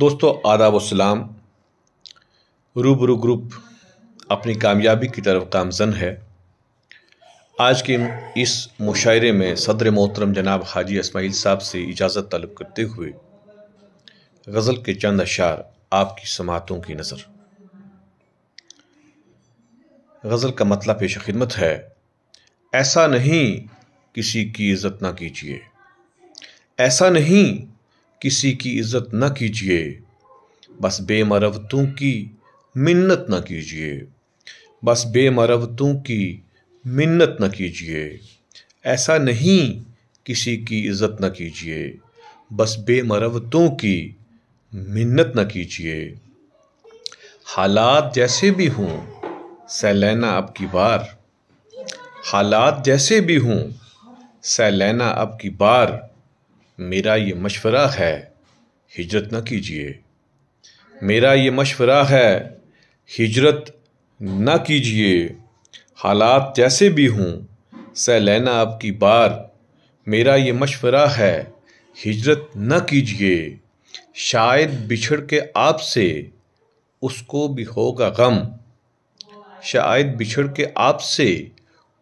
दोस्तों आदाब सलाम रूबरू ग्रुप अपनी कामयाबी की तरफ कामजन है आज के इस मुशायरे में सदर मोहतरम जनाब हाजी इसमाइल साहब से इजाज़त तलब करते हुए गज़ल के चंद अशार आपकी समातों की नज़र गज़ल का मतलब पेश खिदमत है ऐसा नहीं किसी की इज्जत ना कीजिए ऐसा नहीं किसी की इज्जत न कीजिए बस बेमरवतों की मिन्नत न कीजिए बस बेमरवतों की मिन्नत न कीजिए ऐसा नहीं किसी की इज्जत न कीजिए बस बेमरवतों की मिन्नत न कीजिए हालात जैसे भी हों सैलैना अब की बार हालात जैसे भी हों सैलैना अब की बार मेरा ये मशवरा है हिजरत न कीजिए मेरा ये मशवरा है हिजरत न कीजिए हालात जैसे भी हों सह लेना आपकी बार मेरा ये मशवरा है हिजरत न कीजिए शायद बिछड़ के आपसे उसको भी होगा गम शायद बिछड़ के आपसे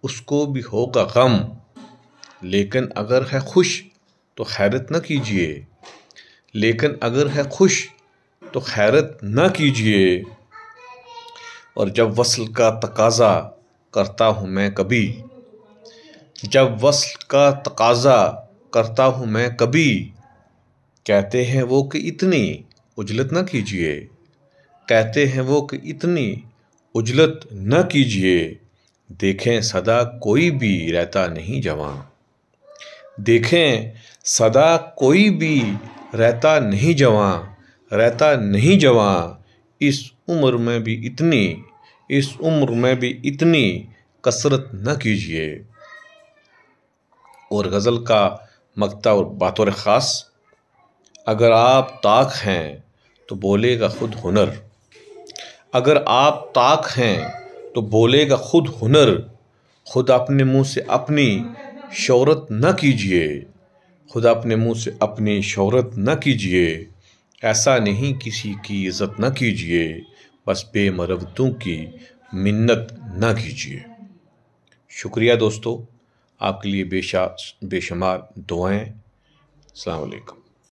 उसको भी होगा गम लेकिन अगर है खुश तो खैरत न कीजिए लेकिन अगर है खुश तो खैरत न कीजिए और जब वसल का तकाजा करता हूँ मैं कभी जब वसल का तकाजा करता हूँ मैं कभी कहते हैं वो कि इतनी उजलत न कीजिए कहते हैं वो कि इतनी उजलत न कीजिए देखें सदा कोई भी रहता नहीं जवान देखें सदा कोई भी रहता नहीं जवां रहता नहीं जवां इस उम्र में भी इतनी इस उम्र में भी इतनी कसरत न कीजिए और गज़ल का मकता और बातौर ख़ास अगर आप ताक हैं तो बोलेगा खुद हुनर अगर आप ताक हैं तो बोलेगा खुद हुनर खुद अपने मुंह से अपनी शौरत न कीजिए खुदा अपने मुंह से अपनी शौहरत न कीजिए ऐसा नहीं किसी की इज़्ज़त न कीजिए बस बेमरवतों की मिन्नत न कीजिए शुक्रिया दोस्तों आपके लिए बेशा बेशुमार दुआएँ अलकुम